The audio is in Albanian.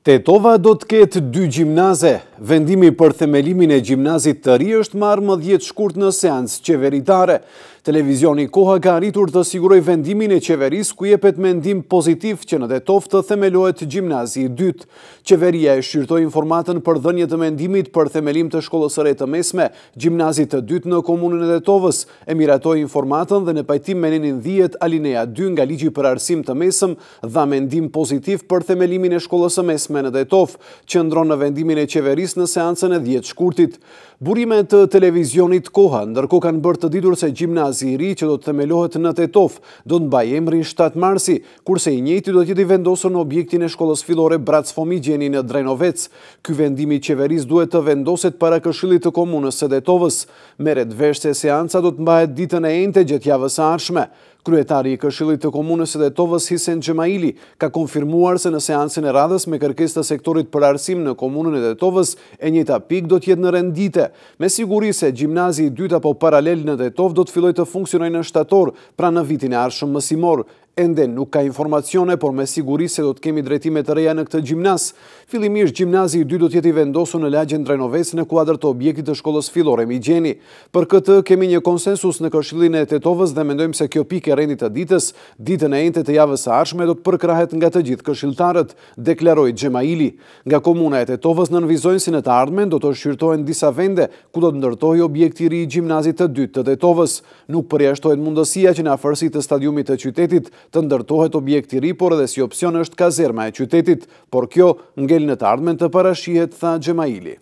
Tetova do të ketë dy gjimnaze. Vendimi për themelimin e gjimnazit të ri është marë më djetë shkurt në seansë qeveritare. Televizioni koha ka arritur të siguroj vendimin e qeveris ku jepet mendim pozitiv që në detov të themelohet gjimnazi i dytë. Qeveria e shqyrtoj informatën për dhënje të mendimit për themelim të shkollësëre të mesme, gjimnazit të dytë në komunën e detovës, emiratoj informatën dhe në pajtim meninin dhijet Alinea 2 nga ligji për arsim të mesëm dha mendim pozitiv për themelimin e shkollësë mesme. Esmen Edajtov, që ndronë në vendimin e qeveris në seancën e 10 shkurtit. Burime të televizionit koha, ndërko kanë bërë të ditur se gjimnazi i ri që do të themelohet në Tetov, do të mbaj emrin 7 marsi, kurse i njëti do t'jeti vendosën objektin e shkollës filore Bratës Fomigjeni në Drenovec. Ky vendimi qeveris duhet të vendoset para këshillit të komunës së Detovës. Meret vesh se seanca do të mbajet ditën e ente gjëtjavës arshme. Kryetari i Këshillit të Komunës dhe Tovës Hisen Gjemaili ka konfirmuar se në seancën e radhës me kërkes të sektorit për arsim në Komunën e dhe Tovës e njëta pik do tjetë në rendite. Me siguri se gjimnazi i dyta po paralel në dhe Tovë do të filloj të funksionoj në shtator pra në vitin e arshëm mësimor ende nuk ka informacione, por me siguri se do të kemi drejtime të reja në këtë gjimnas. Filimish, gjimnazi i dy do tjeti vendosu në lagjen drejnoves në kuadrë të objektit të shkollës filore mi gjeni. Për këtë kemi një konsensus në këshillin e tetovës dhe mendojmë se kjo pike rendit të ditës, ditën e entet e javës a arshme do të përkrahet nga të gjithë këshiltarët, deklaroj Gjema Ili. Nga komuna e tetovës në nënvizojnë si në të ardhmen do të shqyrtojnë disa vende ku do të ndërtoj objekti ri i gjimnazit të dytë të tetovës. Nuk përjashtojnë mundësia që në afërsi të stadiumit të qytetit të ndërtohet objekti ri, por edhe si opcion është kazerma e qytetit, por kjo ngell në të ardhmen të parashihet, tha Gjemaili.